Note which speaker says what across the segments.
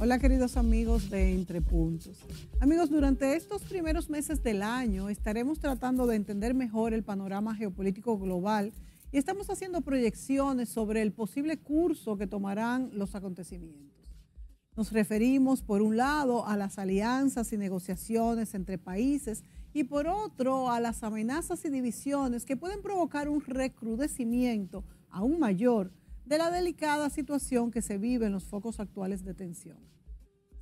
Speaker 1: Hola queridos amigos de Entre Puntos. Amigos, durante estos primeros meses del año estaremos tratando de entender mejor el panorama geopolítico global y estamos haciendo proyecciones sobre el posible curso que tomarán los acontecimientos. Nos referimos, por un lado, a las alianzas y negociaciones entre países y por otro, a las amenazas y divisiones que pueden provocar un recrudecimiento aún mayor de la delicada situación que se vive en los focos actuales de tensión.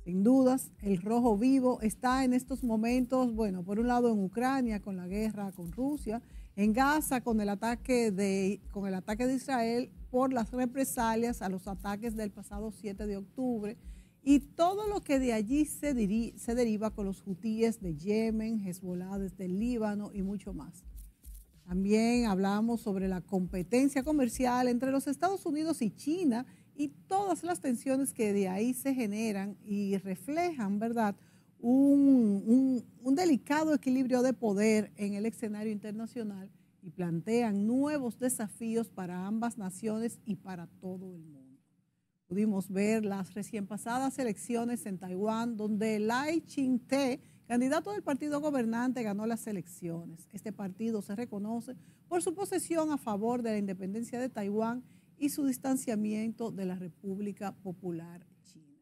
Speaker 1: Sin dudas, el rojo vivo está en estos momentos, bueno, por un lado en Ucrania con la guerra con Rusia en Gaza con el ataque de, con el ataque de Israel por las represalias a los ataques del pasado 7 de octubre y todo lo que de allí se, deriva con los hutíes de Yemen, Hezbollah desde el Líbano y mucho más. También hablamos sobre la competencia comercial entre los Estados Unidos y China y todas las tensiones que de ahí se generan y reflejan, ¿verdad?, un, delicado equilibrio de poder en el escenario internacional y plantean nuevos desafíos para ambas naciones y para todo el mundo. Pudimos ver las recién pasadas elecciones en Taiwán, donde Lai Ching-te, candidato del partido gobernante, ganó las elecciones. Este partido se reconoce por su posesión a favor de la independencia de Taiwán y su distanciamiento de la República Popular China.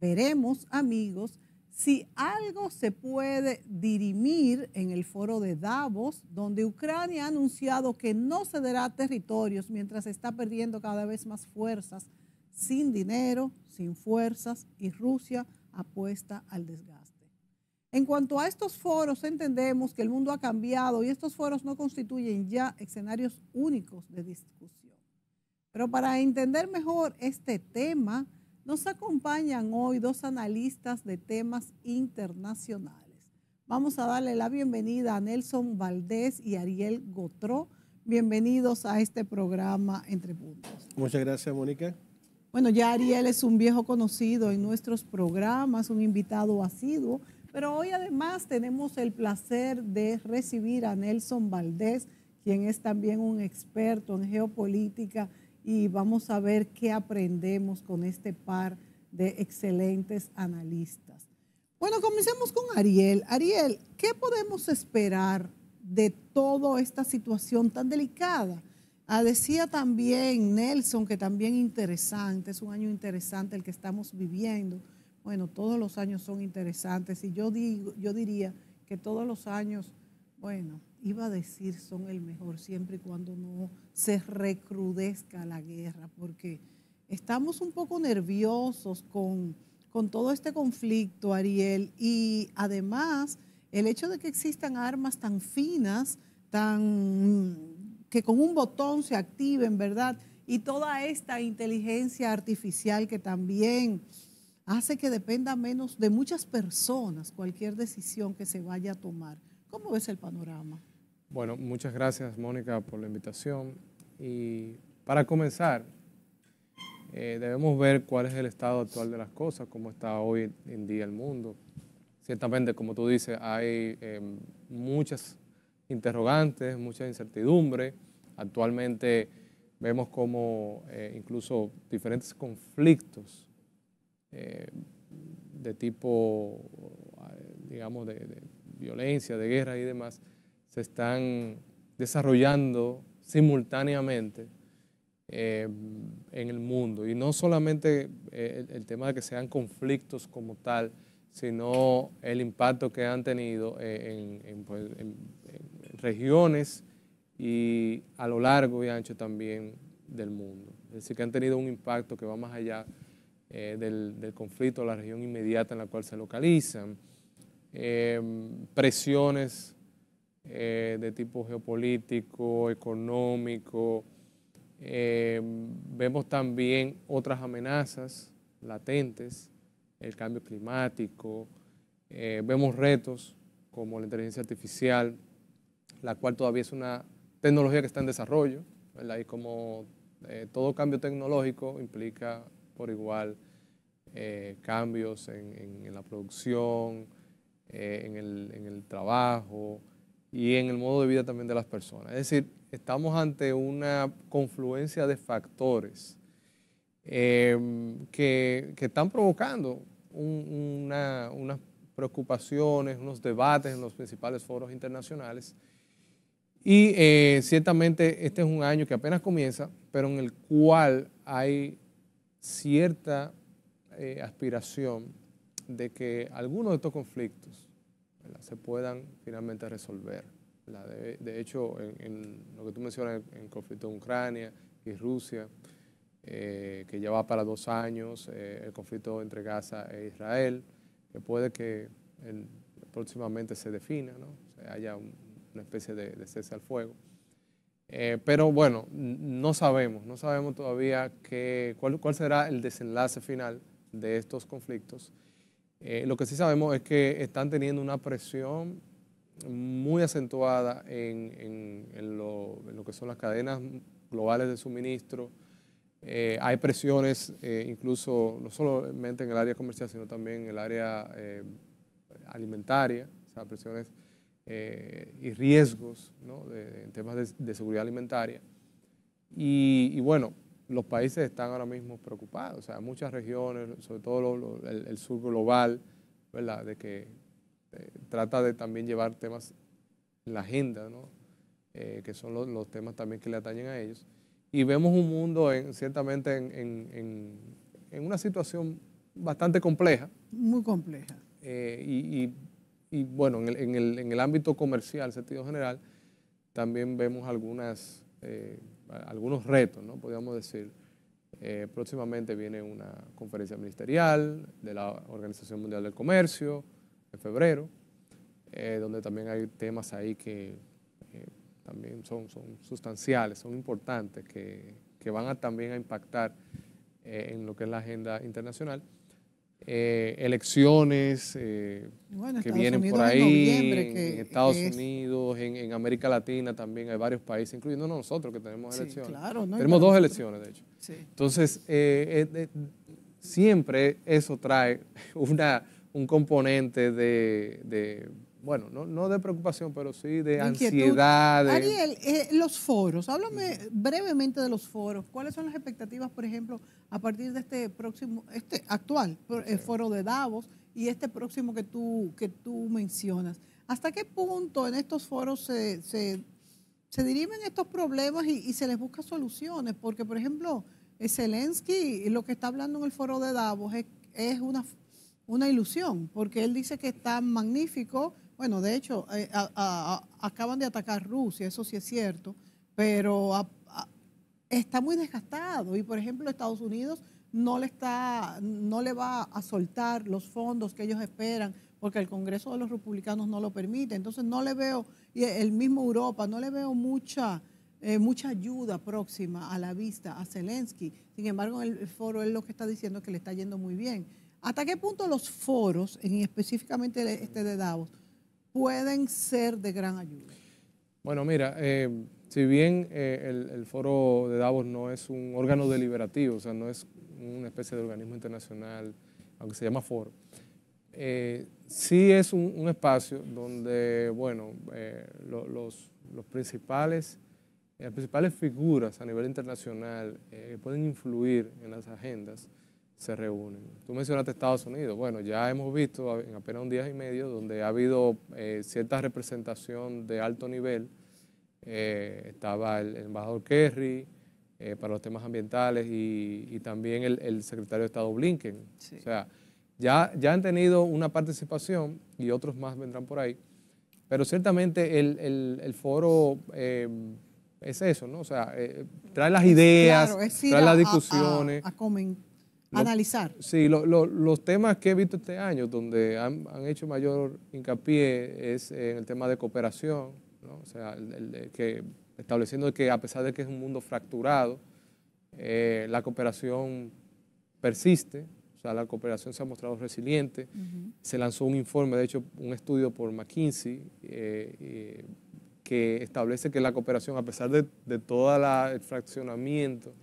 Speaker 1: Veremos, amigos, si algo se puede dirimir en el foro de Davos, donde Ucrania ha anunciado que no cederá territorios mientras está perdiendo cada vez más fuerzas, sin dinero, sin fuerzas, y Rusia apuesta al desgaste. En cuanto a estos foros, entendemos que el mundo ha cambiado y estos foros no constituyen ya escenarios únicos de discusión. Pero para entender mejor este tema, nos acompañan hoy dos analistas de temas internacionales. Vamos a darle la bienvenida a Nelson Valdés y Ariel Gotró. Bienvenidos a este programa Entre Puntos.
Speaker 2: Muchas gracias, Mónica.
Speaker 1: Bueno, ya Ariel es un viejo conocido en nuestros programas, un invitado asiduo, pero hoy además tenemos el placer de recibir a Nelson Valdés, quien es también un experto en geopolítica y vamos a ver qué aprendemos con este par de excelentes analistas. Bueno, comencemos con Ariel. Ariel, ¿qué podemos esperar de toda esta situación tan delicada? Ah, decía también Nelson que también interesante, es un año interesante el que estamos viviendo. Bueno, todos los años son interesantes y yo, digo, yo diría que todos los años bueno, iba a decir son el mejor siempre y cuando no se recrudezca la guerra, porque estamos un poco nerviosos con, con todo este conflicto, Ariel, y además el hecho de que existan armas tan finas, tan que con un botón se activen, ¿verdad? Y toda esta inteligencia artificial que también hace que dependa menos de muchas personas cualquier decisión que se vaya a tomar. ¿Cómo ves el panorama?
Speaker 3: Bueno, muchas gracias Mónica por la invitación. Y para comenzar, eh, debemos ver cuál es el estado actual de las cosas, cómo está hoy en día el mundo. Ciertamente, como tú dices, hay eh, muchas interrogantes, mucha incertidumbre. Actualmente vemos como eh, incluso diferentes conflictos de tipo, digamos, de, violencia, de guerra y demás, se están desarrollando simultáneamente eh, en el mundo. Y no solamente eh, el, tema de que sean conflictos como tal, sino el impacto que han tenido eh, pues, en, regiones y a lo largo y ancho también del mundo. Es decir, que han tenido un impacto que va más allá del, del conflicto, la región inmediata en la cual se localizan Em, presiones eh, de tipo geopolítico, económico. Em, vemos también otras amenazas latentes, el cambio climático. Eh, vemos retos como la inteligencia artificial, la cual todavía es una tecnología que está en desarrollo, ¿verdad? y como eh, todo cambio tecnológico implica por igual cambios en la producción, eh, en, el, en el trabajo y en el modo de vida también de las personas. Es decir, estamos ante una confluencia de factores em, que, que, están provocando una, unas preocupaciones, unos debates en los principales foros internacionales. Y eh, ciertamente este es un año que apenas comienza, pero en el cual hay cierta eh, aspiración de que algunos de estos conflictos se puedan finalmente resolver. De, hecho, en, lo que tú mencionas, en el conflicto de Ucrania y Rusia, eh, que lleva para dos años, eh, el conflicto entre Gaza e Israel, que puede que próximamente se defina, ¿no? haya una especie de, cese al fuego. Eh, pero bueno, no sabemos, no sabemos todavía cuál será el desenlace final de estos conflictos. Eh, lo que sí sabemos es que están teniendo una presión muy acentuada en, lo, que son las cadenas globales de suministro. Eh, hay presiones eh, incluso no solamente en el área comercial, sino también en el área alimentaria, o sea, presiones y riesgos en temas de, seguridad alimentaria. y bueno, los países están ahora mismo preocupados. O sea, muchas regiones, sobre todo el, sur global, ¿verdad? De que eh, trata de también llevar temas en la agenda, eh, que son los, temas también que le atañen a ellos. Y vemos un mundo ciertamente en, una situación bastante compleja.
Speaker 1: Muy compleja.
Speaker 3: Eh, y, bueno, en el, ámbito comercial, en sentido general, también vemos algunas algunos retos, ¿no? podríamos decir. Eh, próximamente viene una conferencia ministerial de la Organización Mundial del Comercio en febrero, eh, donde también hay temas ahí que eh, también son, son sustanciales, son importantes, que, van a, también a impactar en lo que es la agenda internacional. Eh, elecciones eh, que vienen por ahí, en, Estados Unidos, en, América Latina también hay varios países, incluyendo nosotros que tenemos elecciones. tenemos dos elecciones, de hecho. Entonces, eh, siempre eso trae una, un componente de bueno, no, de preocupación, pero sí de ansiedad. Ariel,
Speaker 1: eh, los foros, háblame brevemente de los foros. ¿Cuáles son las expectativas, por ejemplo, a partir de este próximo, este actual el eh, foro de Davos y este próximo que tú, que tú mencionas? ¿Hasta qué punto en estos foros se, se, dirimen estos problemas y, se les busca soluciones? Porque, por ejemplo, eh, Zelensky, lo que está hablando en el foro de Davos es, es una, una ilusión, porque él dice que está magnífico bueno, de hecho, eh, acaban de atacar Rusia, eso sí es cierto, pero está muy desgastado y, por ejemplo, Estados Unidos no le, está, no le va a soltar los fondos que ellos esperan porque el Congreso de los Republicanos no lo permite. Entonces no le veo, y el mismo Europa, no le veo mucha, eh, mucha ayuda próxima a la vista a Zelensky. Sin embargo, el foro es lo que está diciendo que le está yendo muy bien. ¿Hasta qué punto los foros, en específicamente este de Davos, pueden ser de gran ayuda?
Speaker 3: Bueno, mira, eh, si bien eh, el, foro de Davos no es un órgano deliberativo, o sea, no es una especie de organismo internacional, aunque se llama foro, eh, sí es un, espacio donde, bueno, los, principales, las principales figuras a nivel internacional pueden influir en las agendas se reúnen. Tú mencionaste Estados Unidos. Bueno, ya hemos visto en apenas un día y medio donde ha habido eh, cierta representación de alto nivel. Eh, estaba el, embajador Kerry eh, para los temas ambientales y, también el, secretario de Estado Blinken. O sea, ya, ya han tenido una participación y otros más vendrán por ahí. Pero ciertamente el, foro es eso, ¿no? O sea, trae las ideas, trae las discusiones.
Speaker 1: a comentar analizar.
Speaker 3: Sí, los temas que he visto este año donde han, hecho mayor hincapié es en el tema de cooperación, ¿no? o sea, el, que, estableciendo que a pesar de que es un mundo fracturado, eh, la cooperación persiste, o sea, la cooperación se ha mostrado resiliente. Se lanzó un informe, de hecho, un estudio por McKinsey, eh, eh, que establece que la cooperación, a pesar de, de todo el fraccionamiento,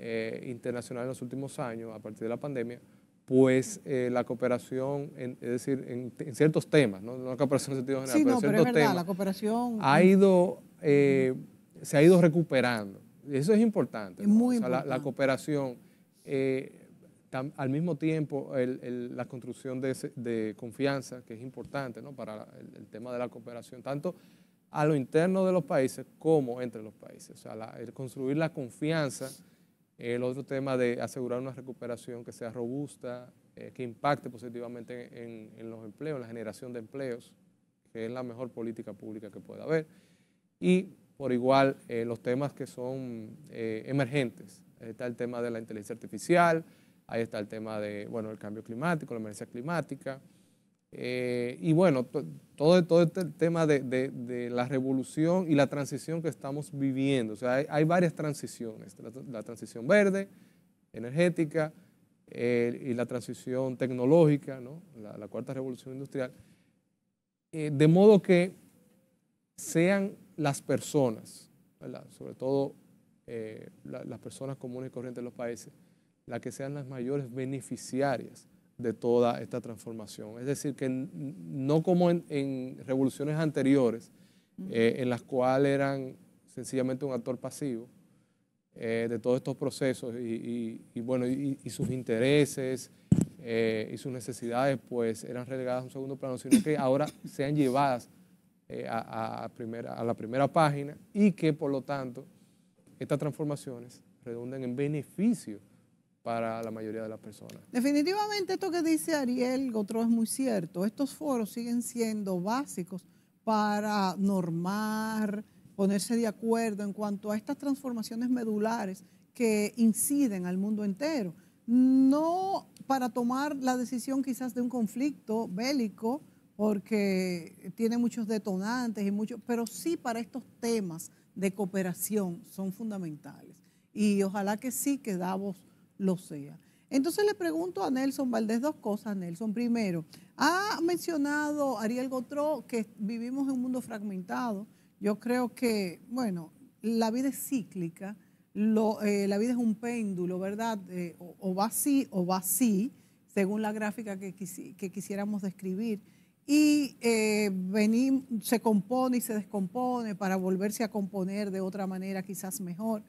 Speaker 3: eh, internacional en los últimos años, a partir de la pandemia, pues eh, la cooperación, es decir, en, ciertos temas, no la cooperación en sentido general, pero en ciertos temas, la
Speaker 1: cooperación... ha mm.
Speaker 3: ido, eh, se ha ido recuperando. Eso es importante. muy La, cooperación, eh, al mismo tiempo, la construcción de, confianza, que es importante ¿no? para el, tema de la cooperación, tanto a lo interno de los países como entre los países. O sea, construir la confianza el otro tema de asegurar una recuperación que sea robusta, eh, que impacte positivamente en, los empleos, en la generación de empleos, que es la mejor política pública que pueda haber. Y por igual eh, los temas que son eh, emergentes. Ahí está el tema de la inteligencia artificial, ahí está el tema de, el cambio climático, la emergencia climática. Eh, y bueno, todo, todo este tema de, de, la revolución y la transición que estamos viviendo. O sea, hay, varias transiciones, la, transición verde, energética eh, y la transición tecnológica, ¿no? la, cuarta revolución industrial. Eh, de modo que sean las personas, sobre todo las personas comunes y corrientes de los países, las que sean las mayores beneficiarias de toda esta transformación. Es decir, que no como en, revoluciones anteriores, eh, en las cuales eran sencillamente un actor pasivo eh, de todos estos procesos y, bueno, y, sus intereses eh, y sus necesidades pues eran relegadas a un segundo plano, sino que ahora sean llevadas a, primera, a la primera página y que por lo tanto estas transformaciones redunden en beneficio para la mayoría de las personas.
Speaker 1: Definitivamente esto que dice Ariel Gotro es muy cierto. Estos foros siguen siendo básicos para normar, ponerse de acuerdo en cuanto a estas transformaciones medulares que inciden al mundo entero. No para tomar la decisión quizás de un conflicto bélico, porque tiene muchos detonantes y muchos, pero sí para estos temas de cooperación son fundamentales. Y ojalá que sí, que lo sea. Entonces le pregunto a Nelson Valdés dos cosas, Nelson. Primero, ha mencionado Ariel Gotró que vivimos en un mundo fragmentado. Yo creo que, bueno, la vida es cíclica, eh, la vida es un péndulo, ¿verdad? Eh, o, va así o va así, según la gráfica que, quisiéramos describir. Y eh, se compone y se descompone para volverse a componer de otra manera, quizás mejor.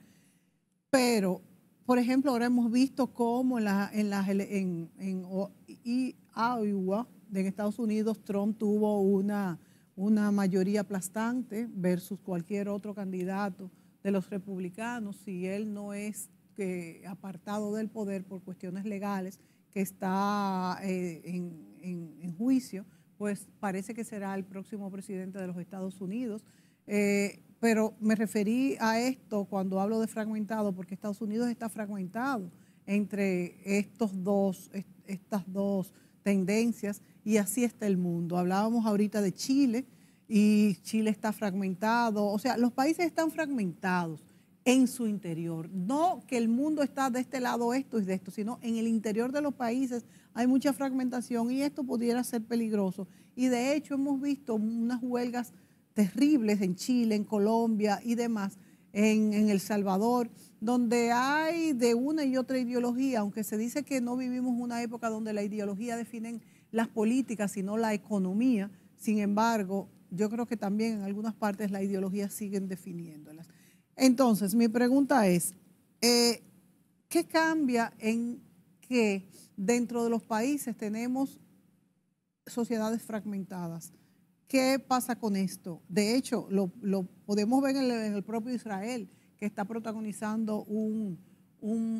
Speaker 1: Pero por ejemplo, ahora hemos visto cómo en, la, en, en, en Iowa, en Estados Unidos, Trump tuvo una, una mayoría aplastante versus cualquier otro candidato de los republicanos, si él no es que, apartado del poder por cuestiones legales, que está eh, en, en, juicio, pues parece que será el próximo presidente de los Estados Unidos. Eh, pero me referí a esto cuando hablo de fragmentado, porque Estados Unidos está fragmentado entre estos dos, estas dos tendencias, y así está el mundo. Hablábamos ahorita de Chile, y Chile está fragmentado, o sea, los países están fragmentados en su interior. No que el mundo está de este lado esto y de esto, sino en el interior de los países hay mucha fragmentación y esto pudiera ser peligroso. Y de hecho hemos visto unas huelgas terribles en Chile, en Colombia y demás, en, El Salvador, donde hay de una y otra ideología, aunque se dice que no vivimos una época donde la ideología definen las políticas, sino la economía, sin embargo, yo creo que también en algunas partes la ideología siguen definiéndolas. Entonces, mi pregunta es, eh, ¿qué cambia en que dentro de los países tenemos sociedades fragmentadas? ¿Qué pasa con esto? De hecho, lo, podemos ver en el, propio Israel, que está protagonizando un,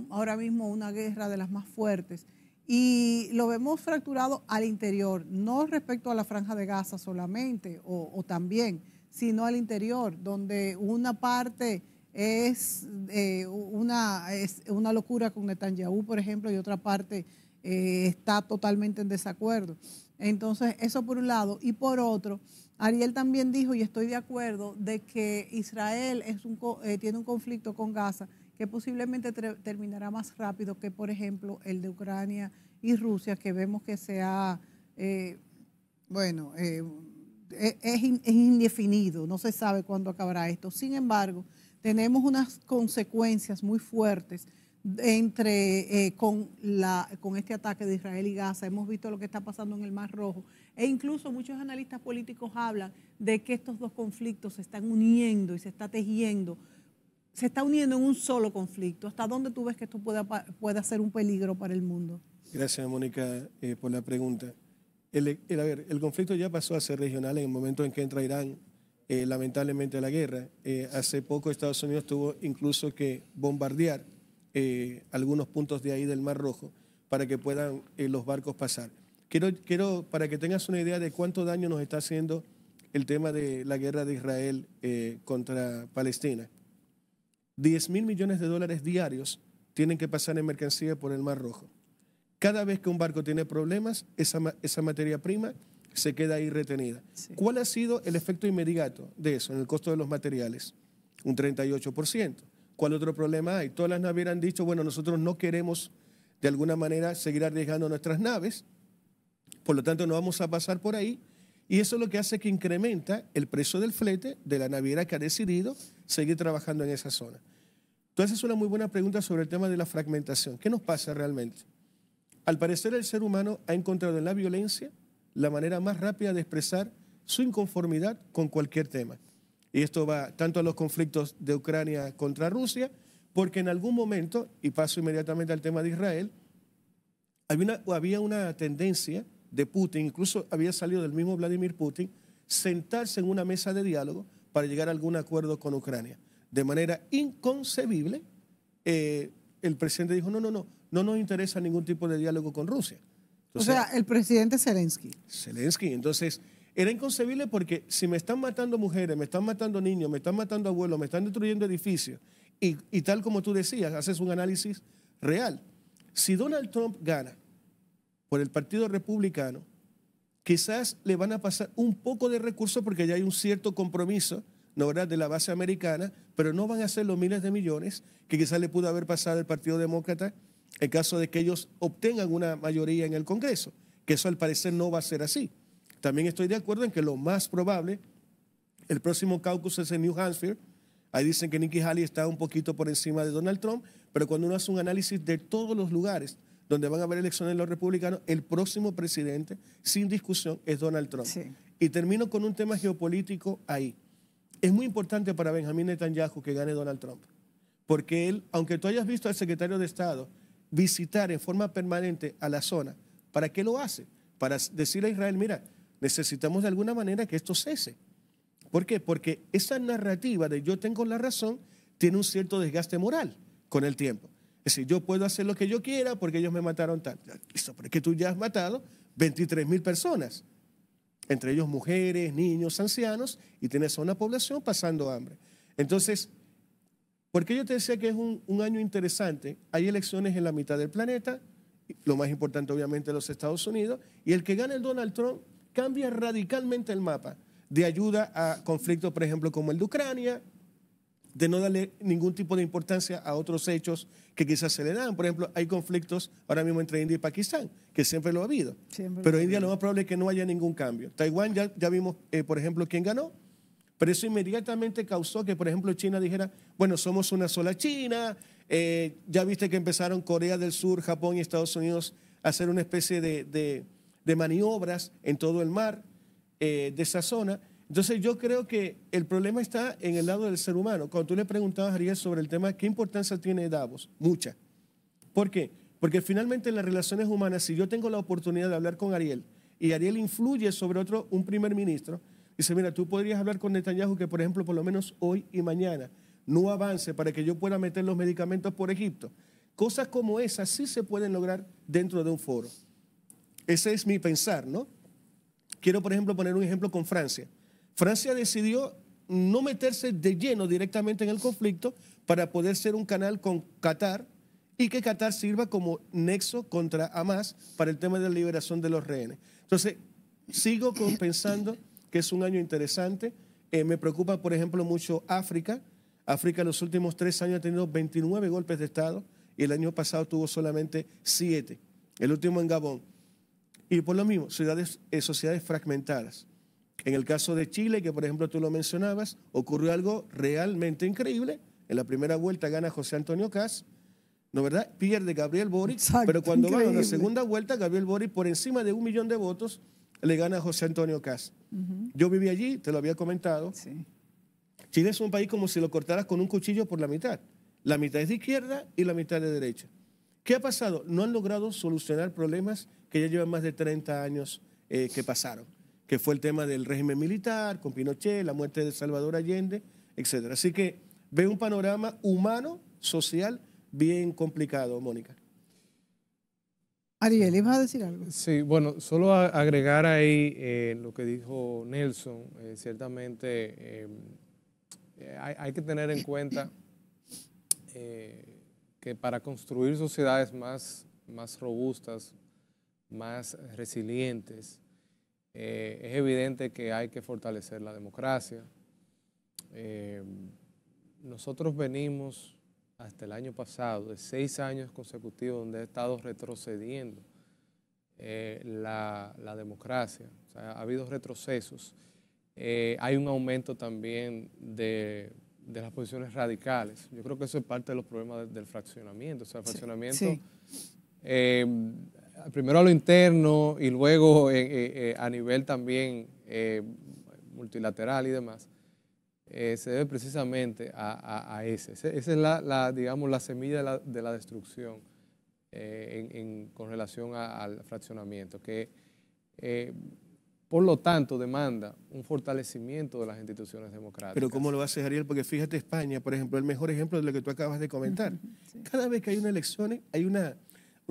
Speaker 1: ahora mismo una guerra de las más fuertes. Y lo vemos fracturado al interior, no respecto a la franja de Gaza solamente o, también, sino al interior, donde una parte es, eh, una, es una locura con Netanyahu, por ejemplo, y otra parte eh, está totalmente en desacuerdo. Entonces, eso por un lado. Y por otro, Ariel también dijo, y estoy de acuerdo, de que Israel eh, tiene un conflicto con Gaza que posiblemente terminará más rápido que, por ejemplo, el de Ucrania y Rusia, que vemos que se eh, bueno, eh, e, es, es indefinido, no se sabe cuándo acabará esto. Sin embargo, tenemos unas consecuencias muy fuertes entre, eh, con, la, con este ataque de Israel y Gaza. Hemos visto lo que está pasando en el Mar Rojo. E incluso muchos analistas políticos hablan de que estos dos conflictos se están uniendo y se está tejiendo. Se está uniendo en un solo conflicto. ¿Hasta dónde tú ves que esto pueda, ser un peligro para el mundo?
Speaker 2: Gracias, Mónica, eh, por la pregunta. El, a ver, el conflicto ya pasó a ser regional en el momento en que entra Irán, eh, lamentablemente, a la guerra. hace poco Estados Unidos tuvo incluso que bombardear eh, algunos puntos de ahí del Mar Rojo para que puedan eh, los barcos pasar. Quiero, quiero, para que tengas una idea de cuánto daño nos está haciendo el tema de la guerra de Israel eh, contra Palestina. 10 mil millones de dólares diarios tienen que pasar en mercancía por el Mar Rojo. Cada vez que un barco tiene problemas, esa, esa materia prima se queda ahí retenida. ¿Cuál ha sido el efecto inmediato de eso en el costo de los materiales? Un 38%. ¿Cuál otro problema hay? Todas las navieras han dicho, bueno, nosotros no queremos de alguna manera seguir arriesgando nuestras naves, por lo tanto no vamos a pasar por ahí. Y eso es lo que hace que incrementa el precio del flete de la naviera que ha decidido seguir trabajando en esa zona. Entonces es una muy buena pregunta sobre el tema de la fragmentación. ¿Qué nos pasa realmente? Al parecer el ser humano ha encontrado en la violencia la manera más rápida de expresar su inconformidad con cualquier tema. Y esto va tanto a los conflictos de Ucrania contra Rusia, porque en algún momento, y paso inmediatamente al tema de Israel, había una, tendencia de Putin, incluso había salido del mismo Vladimir Putin, sentarse en una mesa de diálogo para llegar a algún acuerdo con Ucrania. De manera inconcebible, eh, el presidente dijo, no, no, no, no nos interesa ningún tipo de diálogo con Rusia. o sea, el
Speaker 1: presidente Zelensky.
Speaker 2: Zelensky, entonces era inconcebible porque si me están matando mujeres, me están matando niños, me están matando abuelos, me están destruyendo edificios, y, tal como tú decías, haces un análisis real. Si Donald Trump gana por el Partido Republicano, quizás le van a pasar un poco de recursos porque ya hay un cierto compromiso ¿no verdad? de la base americana, pero no van a ser los miles de millones que quizás le pudo haber pasado al Partido Demócrata en caso de que ellos obtengan una mayoría en el Congreso, que eso al parecer no va a ser así. También estoy de acuerdo en que lo más probable, el próximo caucus es en New Hampshire. Ahí dicen que Nikki Haley está un poquito por encima de Donald Trump, pero cuando uno hace un análisis de todos los lugares donde van a haber elecciones los republicanos, el próximo presidente, sin discusión, es Donald Trump. Y termino con un tema geopolítico ahí. Es muy importante para Benjamín Netanyahu que gane Donald Trump, porque él, aunque tú hayas visto al secretario de Estado visitar en forma permanente a la zona, ¿para qué lo hace? Para decirle a Israel, mira, Necesitamos de alguna manera que esto cese. ¿Por qué? Porque esa narrativa de yo tengo la razón tiene un cierto desgaste moral con el tiempo. Es decir, yo puedo hacer lo que yo quiera porque ellos me mataron tanto. Listo, pero tú ya has matado 23 mil personas, entre ellos mujeres, niños, ancianos, y tienes a una población pasando hambre. Entonces, porque yo te decía que es un, un año interesante? Hay elecciones en la mitad del planeta, lo más importante obviamente los Estados Unidos, y el que gana el Donald Trump cambia radicalmente el mapa de ayuda a conflictos, por ejemplo, como el de Ucrania, de no darle ningún tipo de importancia a otros hechos que quizás se le dan. Por ejemplo, hay conflictos ahora mismo entre India y Pakistán, que siempre lo ha habido. pero India lo más probable es que no haya ningún cambio. Taiwán ya, ya vimos, eh, por ejemplo, quién ganó. Pero eso inmediatamente causó que, por ejemplo, China dijera, bueno, somos una sola China. Eh, ya viste que empezaron Corea del Sur, Japón y Estados Unidos a hacer una especie de de maniobras en todo el mar eh, de esa zona. Entonces yo creo que el problema está en el lado del ser humano. Cuando tú le preguntabas, a Ariel, sobre el tema, ¿qué importancia tiene Davos? Mucha. ¿Por qué? Porque finalmente en las relaciones humanas, si yo tengo la oportunidad de hablar con Ariel y Ariel influye sobre otro, un primer ministro, dice, mira, tú podrías hablar con Netanyahu que, por ejemplo, por lo menos hoy y mañana no avance para que yo pueda meter los medicamentos por Egipto. Cosas como esas sí se pueden lograr dentro de un foro. Ese es mi pensar, ¿no? Quiero, por ejemplo, poner un ejemplo con Francia. Francia decidió no meterse de lleno directamente en el conflicto para poder ser un canal con Qatar y que Qatar sirva como nexo contra Hamas para el tema de la liberación de los rehenes. Entonces, sigo pensando que es un año interesante. Eh, me preocupa, por ejemplo, mucho África. África en los últimos tres años ha tenido 29 golpes de Estado y el año pasado tuvo solamente 7. El último en Gabón. Y por lo mismo, ciudades, eh, sociedades fragmentadas. En el caso de Chile, que por ejemplo tú lo mencionabas, ocurrió algo realmente increíble. En la primera vuelta gana José Antonio Cas, ¿no verdad? Pierde Gabriel Boric, pero cuando va a la segunda vuelta, Gabriel Boric, por encima de un millón de votos, le gana a José Antonio Cas. Yo viví allí, te lo había comentado. Chile es un país como si lo cortaras con un cuchillo por la mitad. La mitad es de izquierda y la mitad de derecha. ¿Qué ha pasado? No han logrado solucionar problemas que ya llevan más de 30 años eh, que pasaron, que fue el tema del régimen militar, con Pinochet, la muerte de Salvador Allende, etc. Así que ve un panorama humano, social, bien complicado, Mónica.
Speaker 1: Ariel, vas a decir algo? Sí,
Speaker 3: bueno, solo agregar ahí eh, lo que dijo Nelson, eh, ciertamente hay, que tener en cuenta que para construir sociedades más, más robustas, más resilientes. Eh, es evidente que hay que fortalecer la democracia. Eh, nosotros venimos hasta el año pasado de seis años consecutivos donde ha estado retrocediendo eh, la, democracia. ha habido retrocesos. hay un aumento también de, las posiciones radicales. Yo creo que eso es parte de los problemas del fraccionamiento. O sea, fraccionamiento primero a lo interno y luego eh, eh, eh, a nivel también multilateral y demás, se debe precisamente a, ese. Esa es la, digamos, la semilla de la, destrucción con relación al fraccionamiento, que por lo tanto demanda un fortalecimiento de las
Speaker 2: instituciones democráticas. Pero ¿cómo lo hace Ariel? Porque fíjate España, por ejemplo, el mejor ejemplo de lo que tú acabas de comentar. Cada vez que hay una elección, hay una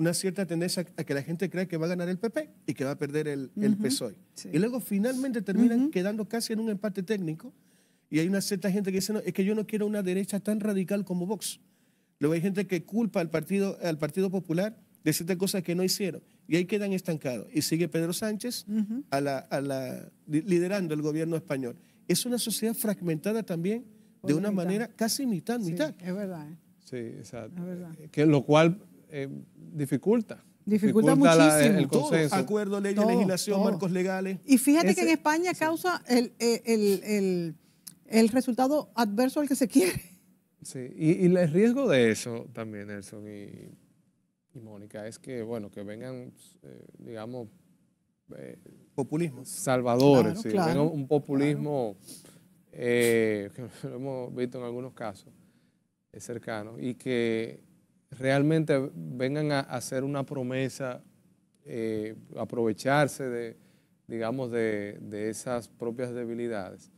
Speaker 2: una cierta tendencia a que la gente crea que va a ganar el PP y que va a perder el, PSOE. Y luego finalmente terminan quedando casi en un empate técnico y hay una cierta gente que dice, no, es que yo no quiero una derecha tan radical como Vox. Luego hay gente que culpa al Partido, al partido Popular de ciertas cosas que no hicieron y ahí quedan estancados. Y sigue Pedro Sánchez a la, a la, liderando el gobierno español. Es una sociedad fragmentada también de una manera casi mitad, mitad. es verdad. ¿eh?
Speaker 3: Sí, exacto. Es verdad. Que, lo cual eh,
Speaker 2: dificulta. Dificulta, muchísimo. el consenso. Acuerdo, ley legislación, marcos legales. Y fíjate que en
Speaker 1: España causa el, eh, el, el, el, resultado adverso al que se quiere.
Speaker 2: Sí, y, el riesgo de eso
Speaker 3: también, Nelson y, y Mónica, es que, bueno, que vengan, eh, digamos... populismos populismo. Salvadores, un populismo que lo hemos visto en algunos casos, es cercano, y que realmente vengan a hacer una promesa, eh, aprovecharse de, digamos, de, esas propias debilidades.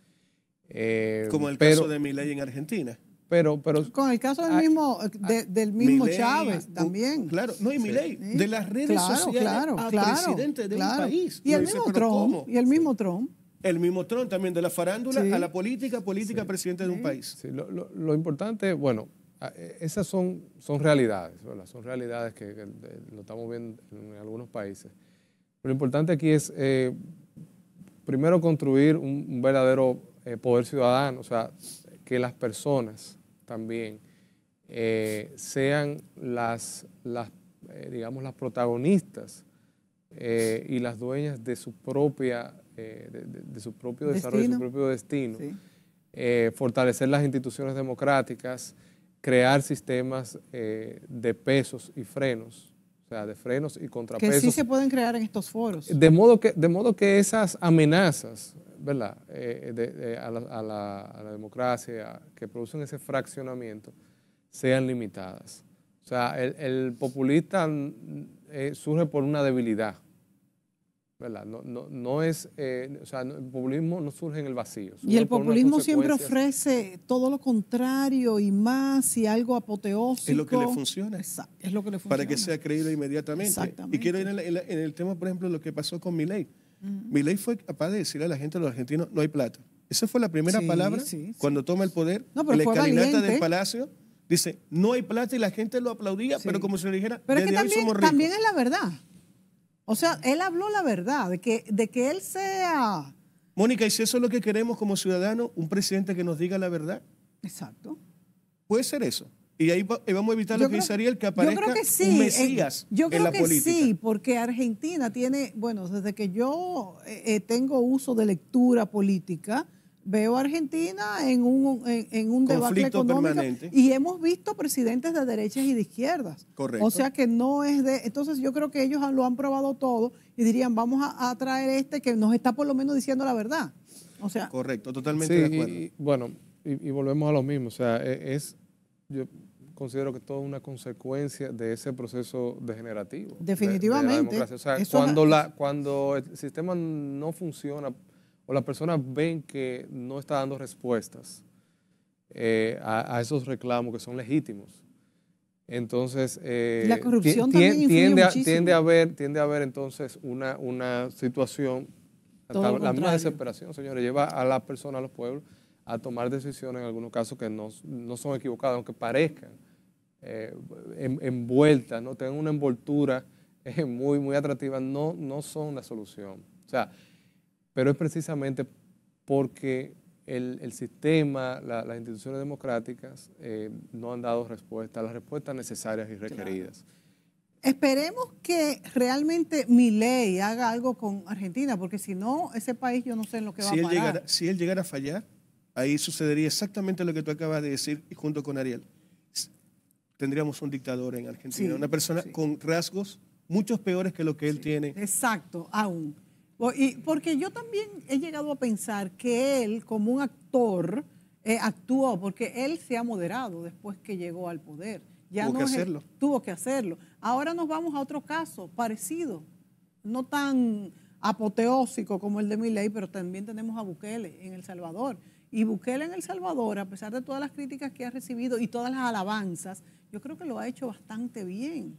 Speaker 2: Eh,
Speaker 1: como el caso de
Speaker 2: Milei en Argentina.
Speaker 1: Pero, pero, Con el caso del ah, mismo, ah, del mismo Chávez también. Claro, no, y Milei
Speaker 2: de las redes sociales a presidente de un país. Y el, mismo Trump,
Speaker 1: y el mismo Trump.
Speaker 2: El mismo también, de la farándula a la política, política, presidente de un país. Lo, lo importante, bueno, Ah, eh, esas son,
Speaker 3: son realidades, son realidades que, lo estamos viendo en algunos países. lo importante aquí es, eh, primero, construir un, verdadero eh, poder ciudadano, o sea, que las personas también sean las, las digamos, las protagonistas y las dueñas de su propia, de, su propio desarrollo, de su propio destino. fortalecer las instituciones democráticas, crear sistemas eh, de pesos y frenos, o sea, de frenos y contrapesos. Que sí
Speaker 1: se pueden crear en estos foros.
Speaker 3: De modo que, de modo que esas amenazas ¿verdad? Eh, a, la, democracia que producen ese fraccionamiento sean limitadas. O sea, el, populista mm, eh, surge por una debilidad, no, es, eh, el populismo no surge en el vacío. Y el
Speaker 1: populismo siempre ofrece todo lo contrario y más y algo apoteósico. Es lo que le
Speaker 2: funciona. Es lo Para que sea creído inmediatamente. Y quiero ir en, el tema, por ejemplo, lo que pasó con mi ley mm. mi ley fue capaz de decirle a la gente, a los argentinos, no hay plata. Esa fue la primera palabra cuando toma el poder. la escalinata del palacio. Dice, no hay plata y la gente lo aplaudía, pero como si le dijera, pero es que también
Speaker 1: es la verdad. O sea, él habló la verdad, de que, de que él sea... Mónica, ¿y si eso es lo que queremos como ciudadanos,
Speaker 2: un presidente que nos diga la verdad? Exacto. Puede ser eso. Y ahí vamos a evitar lo que Ariel, que aparezca yo sí, un mesías yo creo que Sí,
Speaker 1: porque Argentina tiene, bueno, desde que yo eh, eh, tengo uso de lectura política, veo a Argentina en un, en, un debate económico permanente. y hemos visto presidentes de derechas y de izquierdas. Correcto. O sea que no es de... Entonces yo creo que ellos lo han probado todo y dirían, vamos a, traer este que nos está por lo menos diciendo la verdad. O sea...
Speaker 2: Correcto, totalmente
Speaker 1: de acuerdo.
Speaker 3: bueno, y, volvemos a lo mismo. O sea, e, es... Yo considero que todo es una consecuencia de ese proceso degenerativo. Definitivamente. O sea, cuando, la, cuando el sistema no funciona o las personas ven que no está dando respuestas eh, a, esos reclamos que son legítimos. Entonces, eh, la corrupción tiende, a, tiende, a, haber, tiende a haber entonces una, situación, la misma desesperación, señores, lleva a las personas, a los pueblos, a tomar decisiones en algunos casos que no, son equivocadas, aunque parezcan eh, envueltas, ¿no? tengan una envoltura muy, muy atractiva, no, no son la solución. O sea, pero es precisamente porque el, sistema, las instituciones democráticas eh, no han dado respuesta, a las respuestas necesarias y requeridas.
Speaker 1: Esperemos que realmente mi ley haga algo con Argentina, porque si no, ese país yo no sé en lo que va a parar.
Speaker 2: si él llegara a fallar, ahí sucedería exactamente lo que tú acabas de decir junto con Ariel. Tendríamos un dictador en Argentina, una persona con rasgos muchos peores que lo que él tiene.
Speaker 1: Exacto, aún. Y porque yo también he llegado a pensar que él, como un actor, eh, actuó, porque él se ha moderado después que llegó al poder. Ya tuvo que hacerlo. tuvo que hacerlo. Ahora nos vamos a otro caso parecido, no tan apoteósico como el de Miley, pero también tenemos a Bukele en El Salvador. Y Bukele en El Salvador, a pesar de todas las críticas que ha recibido y todas las alabanzas, yo creo que lo ha hecho bastante bien,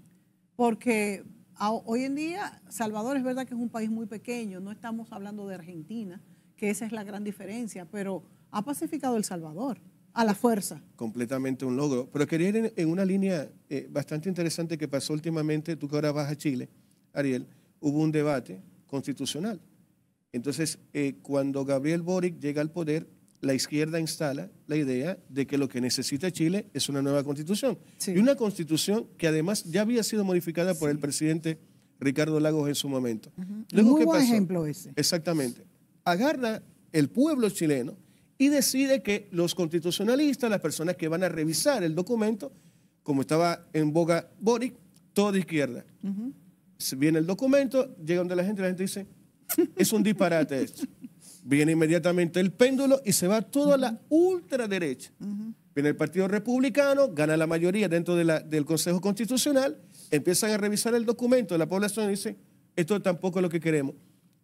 Speaker 1: porque hoy en día, Salvador es verdad que es un país muy pequeño, no estamos hablando de Argentina, que esa es la gran diferencia, pero ha pacificado El Salvador a la fuerza.
Speaker 2: Completamente un logro. Pero quería ir en, una línea eh, bastante interesante que pasó últimamente, tú que ahora vas a Chile, Ariel, hubo un debate constitucional. Entonces, eh, cuando Gabriel Boric llega al poder, la izquierda instala la idea de que lo que necesita Chile es una nueva constitución. Y una constitución que además ya había sido modificada por el presidente Ricardo Lagos en su momento. ejemplo ese. Exactamente. Agarra el pueblo chileno y decide que los constitucionalistas, las personas que van a revisar el documento, como estaba en boga Boric, todo izquierda. Viene el documento, llega donde la gente, la gente dice, es un disparate esto viene inmediatamente el péndulo y se va todo a la ultraderecha. Viene el Partido Republicano, gana la mayoría dentro del Consejo Constitucional, empiezan a revisar el documento de la población y esto tampoco es lo que queremos.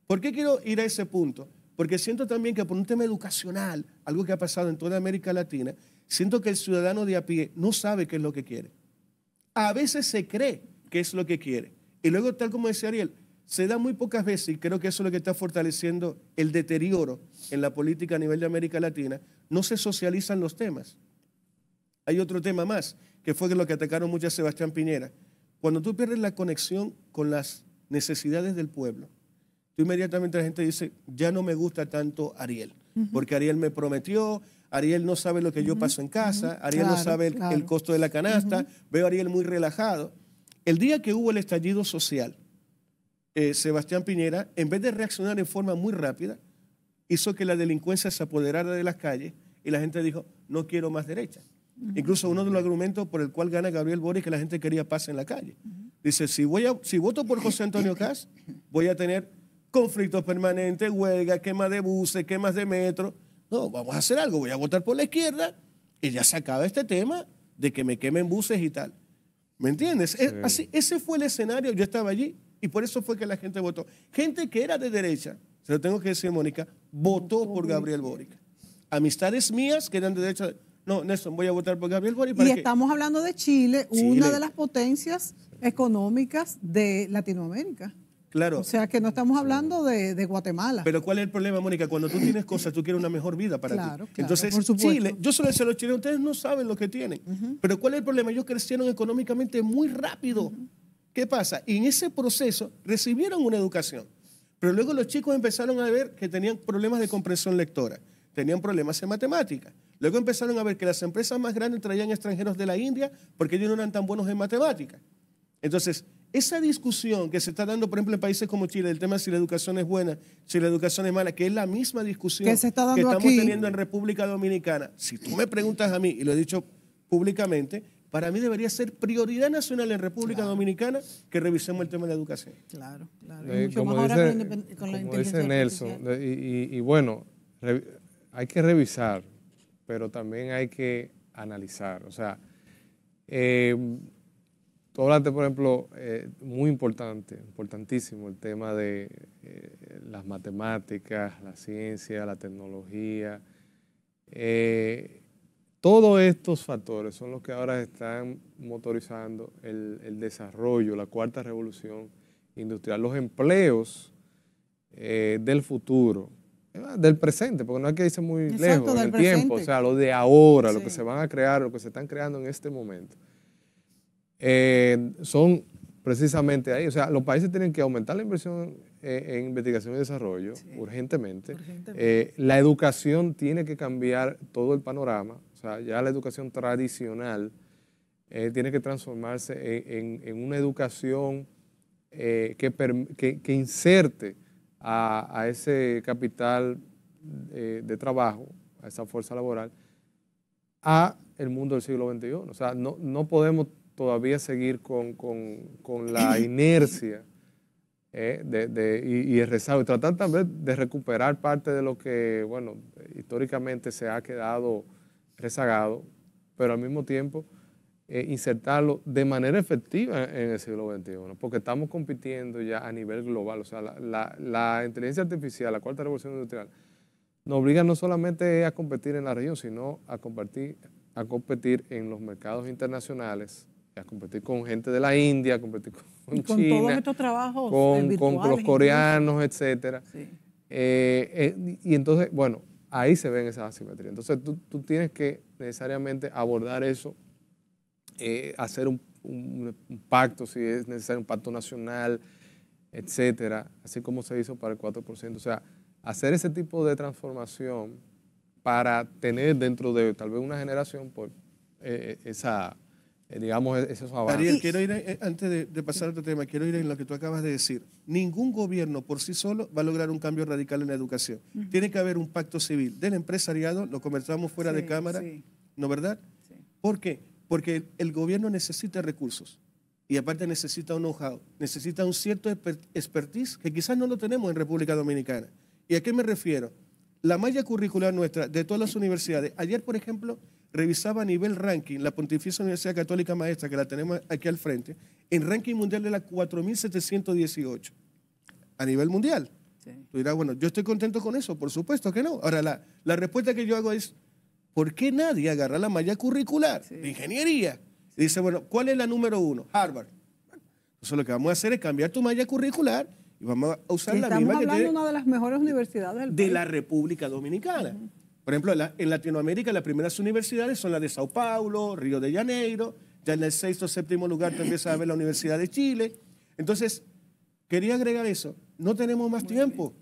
Speaker 2: ¿Por qué quiero ir a ese punto? Porque siento también que por un tema educacional, algo que ha pasado en toda América Latina, siento que el ciudadano de a pie no sabe qué es lo que quiere. A veces se cree que es lo que quiere. Y luego, tal como decía Ariel, se da muy pocas veces y creo que eso es lo que está fortaleciendo el deterioro en la política a nivel de América Latina, no se socializan los temas. Hay otro tema más, que fue lo que atacaron mucho a Sebastián Piñera. Cuando tú pierdes la conexión con las necesidades del pueblo, tú inmediatamente la gente dice, ya no me gusta tanto Ariel, porque Ariel me prometió, Ariel no sabe lo que yo paso en casa, Ariel no sabe el, el, costo de la canasta, veo a Ariel muy relajado. El día que hubo el estallido social, eh, Sebastián Piñera, en vez de reaccionar en forma muy rápida, hizo que la delincuencia se apoderara de las calles y la gente dijo, no quiero más derecha. Incluso uno de los argumentos por el cual gana Gabriel Boric que la gente quería paz en la calle. Dice, si, voy a, si voto por José Antonio Cas, voy a tener conflictos permanentes, huelga, quema de buses, quemas de metro. No, vamos a hacer algo, voy a votar por la izquierda y ya se acaba este tema de que me quemen buses y tal. ¿Me entiendes? así, ese fue el escenario, yo estaba allí. Y por eso fue que la gente votó. Gente que era de derecha, se lo tengo que decir, Mónica, votó por Gabriel Boric. Amistades mías que eran de derecha, no, Nelson, voy a votar por Gabriel Boric. y estamos
Speaker 1: hablando de Chile, una de las potencias económicas de Latinoamérica. Claro. O sea que no estamos hablando de, Guatemala.
Speaker 2: Pero ¿cuál es el problema, Mónica? Cuando tú tienes cosas, tú quieres una mejor vida para ti. Claro, Entonces, por Chile, yo solo decía a los chilenos, ustedes no saben lo que tienen. Pero ¿cuál es el problema? Ellos crecieron económicamente muy rápido. ¿Qué pasa? Y en ese proceso recibieron una educación. Pero luego los chicos empezaron a ver que tenían problemas de comprensión lectora, tenían problemas en matemáticas. Luego empezaron a ver que las empresas más grandes traían extranjeros de la India porque ellos no eran tan buenos en matemáticas. Entonces, esa discusión que se está dando, por ejemplo, en países como Chile, el tema de si la educación es buena, si la educación es mala, que es la misma discusión que, estamos teniendo en República Dominicana. Si tú me preguntas a mí, y lo he dicho públicamente, para mí debería ser prioridad nacional en República Dominicana que revisemos el tema de la educación.
Speaker 1: Claro, claro. Eh, como
Speaker 3: dice, con, dice Nelson, y, bueno, hay que revisar, pero también hay que analizar. O sea, eh, tú hablaste, por ejemplo, eh, muy importante, importantísimo, el tema de eh, las matemáticas, la ciencia, la tecnología. Todos estos factores son los que ahora están motorizando el, desarrollo, la cuarta revolución industrial, los empleos eh, del futuro, del presente, porque no hay que irse muy lejos en el tiempo, o sea, lo de ahora, lo que se van a crear, lo que se están creando en este momento, eh, son precisamente ahí. O sea, los países tienen que aumentar la inversión eh, en, investigación y desarrollo urgentemente. la educación tiene que cambiar todo el panorama. O sea, ya la educación tradicional eh, tiene que transformarse en, una educación eh, que, que, inserte a, ese capital eh, de trabajo, a esa fuerza laboral, a el mundo del siglo XXI. O sea, no, podemos todavía seguir con, la inercia de, de, y, y, el rezago, y tratar también de recuperar parte de lo que, bueno, históricamente se ha quedado rezagado, pero al mismo tiempo eh, insertarlo de manera efectiva en el siglo XXI, porque estamos compitiendo ya a nivel global. O sea, la, inteligencia artificial, la cuarta revolución industrial, nos obliga no solamente a competir en la región, sino a competir, a competir en los mercados internacionales, a competir con gente de la India, a competir con, con todos estos
Speaker 1: trabajos eh, con, los coreanos,
Speaker 3: etcétera, eh, y entonces, bueno, ahí se ven esas asimetrías. Entonces tú, tienes que necesariamente abordar eso, eh, hacer un, pacto, si es necesario, un pacto nacional, etcétera, así como se hizo para el 4%. O sea, hacer ese tipo de transformación para tener dentro de tal vez una generación por, pues, eh, eh, esa eh, digamos, e-, esos avances. quiero
Speaker 2: ir, eh, antes de, pasar a otro tema, quiero ir en lo que tú acabas de decir. Ningún gobierno por sí solo va a lograr un cambio radical en la educación. Tiene que haber un pacto civil del empresariado, lo conversamos fuera de cámara, ¿no verdad? ¿Por qué? Porque el gobierno necesita recursos y aparte necesita un know-how, necesita un cierto expertise que quizás no lo tenemos en República Dominicana. ¿Y a qué me refiero? La malla curricular nuestra de todas las universidades. Ayer, por ejemplo, revisaba a nivel ranking la Pontificia Universidad Católica Maestra, que la tenemos aquí al frente, en ranking mundial de la 4.718 a nivel mundial. Tú dirás, bueno, yo estoy contento con eso, por supuesto que no. Ahora, la, respuesta que yo hago es, ¿por qué nadie agarra la malla curricular de ingeniería? dice, bueno, ¿cuál es la número uno? Harvard. Entonces lo que vamos a hacer es cambiar tu malla curricular y vamos a usar la misma Estamos hablando de una
Speaker 1: de las mejores universidades del De la
Speaker 2: República Dominicana. Por ejemplo, en Latinoamérica las primeras universidades son las de Sao Paulo, Río de Janeiro, ya en el sexto o séptimo lugar te empiezas a ver la Universidad de Chile. Entonces, quería agregar eso, no tenemos más tiempo.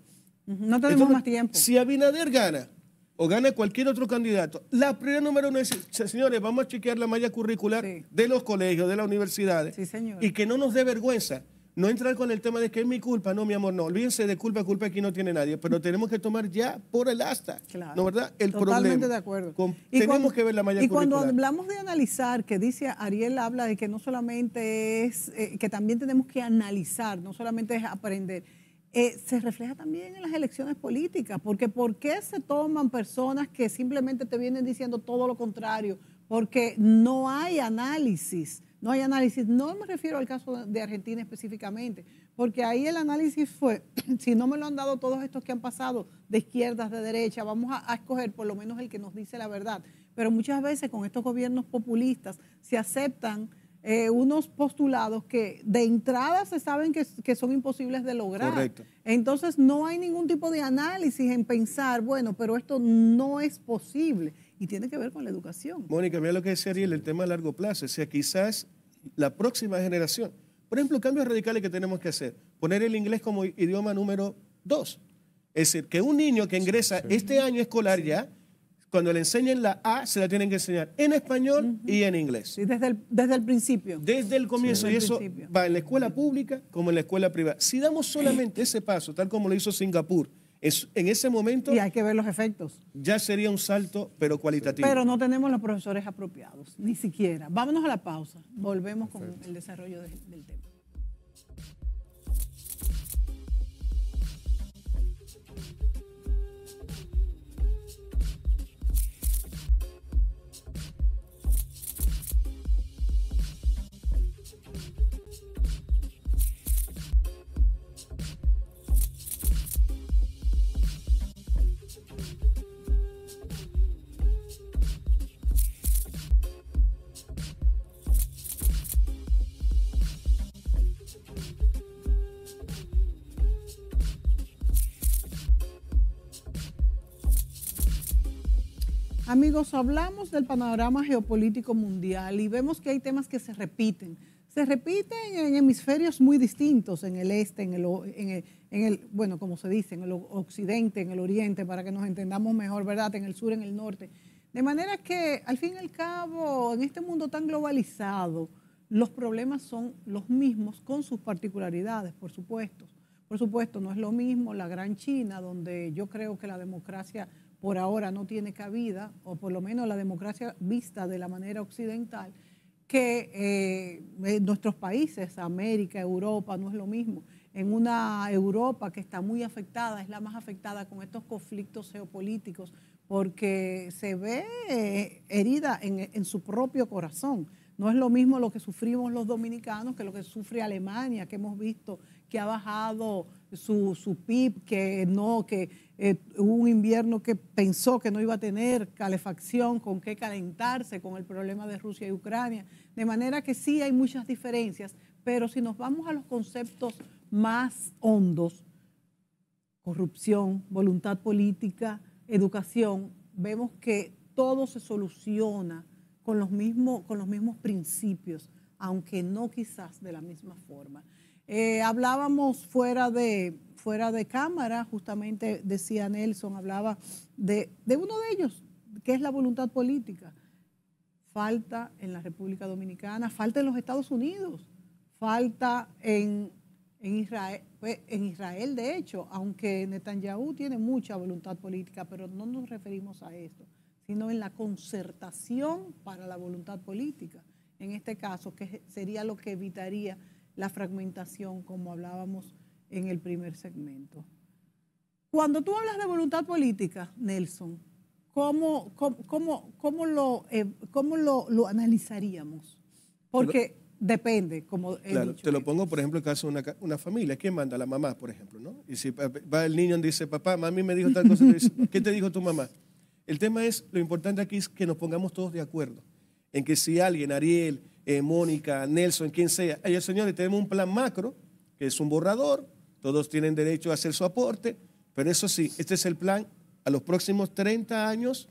Speaker 2: No tenemos más tiempo. Si Abinader gana o gana cualquier otro candidato, la primera número uno es, señores, vamos a chequear la malla curricular de los colegios, de las universidades, y que no nos dé vergüenza no entrar con el tema de que es mi culpa, no, mi amor, no. Olvídense de culpa, culpa aquí no tiene nadie, pero tenemos que tomar ya por el asta. ¿No verdad? El Totalmente de
Speaker 1: acuerdo. y tenemos que ver la malla Y cuando hablamos de analizar, que dice Ariel, habla de que no solamente es, eh, que también tenemos que analizar, no solamente es aprender. Eh, se refleja también en las elecciones políticas, porque ¿por qué se toman personas que simplemente te vienen diciendo todo lo contrario? Porque no hay análisis no hay análisis. No me refiero al caso de Argentina específicamente, porque ahí el análisis fue, si no me lo han dado todos estos que han pasado, de izquierdas, de derecha, vamos a, escoger por lo menos el que nos dice la verdad. Pero muchas veces con estos gobiernos populistas se aceptan eh, unos postulados que de entrada se saben que, que son imposibles de lograr. Correcto. Entonces no hay ningún tipo de análisis en pensar, bueno, pero esto no es posible y tiene que ver con la educación.
Speaker 2: Mónica, mira lo que decía Ariel, el tema a largo plazo. O sea, quizás la próxima generación. Por ejemplo, cambios radicales que tenemos que hacer. Poner el inglés como idioma número dos. Es decir, que un niño que ingresa este año escolar ya, cuando le enseñen la A, se la tienen que enseñar en español y en inglés. Sí, desde el, desde el principio. Desde el comienzo. y eso va en la escuela pública como en la escuela privada. Si damos solamente ese paso,
Speaker 1: tal como lo hizo Singapur, en ese momento... Y hay que ver los efectos.
Speaker 2: Ya sería un
Speaker 1: salto, pero cualitativo. Pero no tenemos los profesores apropiados, ni siquiera. Vámonos a la pausa. Volvemos con el desarrollo del tema. amigos, hablamos del panorama geopolítico mundial y vemos que hay temas que se repiten. Se repiten en hemisferios muy distintos, en el este, en el, bueno, como se dice, en el occidente, en el oriente, para que nos entendamos mejor, ¿verdad? En el sur, en el norte. De manera que, al fin y al cabo, en este mundo tan globalizado, los problemas son los mismos con sus particularidades, por supuesto. Por supuesto, no es lo mismo la gran China, donde yo creo que la democracia por ahora no tiene cabida, o por lo menos la democracia vista de la manera occidental, que eh, nuestros países, América, Europa, no es lo mismo. En una Europa que está muy afectada, es la más afectada con estos conflictos geopolíticos, porque se ve eh, herida en, su propio corazón. No es lo mismo lo que sufrimos los dominicanos que lo que sufre Alemania, que hemos visto que ha bajado su, PIB, que no, que eh, hubo un invierno que pensó que no iba a tener calefacción, con qué calentarse con el problema de Rusia y Ucrania. De manera que sí hay muchas diferencias, pero si nos vamos a los conceptos más hondos, corrupción, voluntad política, educación, vemos que todo se soluciona con los, con los mismos principios, aunque no quizás de la misma forma. Eh, hablábamos fuera de, fuera de cámara, justamente decía Nelson, hablaba de, uno de ellos, que es la voluntad política. Falta en la República Dominicana, falta en los Estados Unidos, falta en, Israel, pues, en Israel, de hecho, aunque Netanyahu tiene mucha voluntad política, pero no nos referimos a esto sino en la concertación para la voluntad política, en este caso, que sería lo que evitaría la fragmentación, como hablábamos en el primer segmento. Cuando tú hablas de voluntad política, Nelson, ¿cómo, cómo, cómo, eh, lo, lo, analizaríamos? Porque depende, como Te
Speaker 2: lo pongo, por ejemplo, en caso de una, familia. ¿Quién manda? La mamá, por ejemplo, Y si va el niño y dice, papá, mami me dijo tal cosa, ¿qué te dijo tu mamá? El tema es, lo importante aquí es que nos pongamos todos de acuerdo en que si alguien, Ariel, eh, Mónica, Nelson, quien sea, oye, señores, tenemos un plan macro, que es un borrador, todos tienen derecho a hacer su aporte, pero eso sí, este es el plan a los próximos 30 años,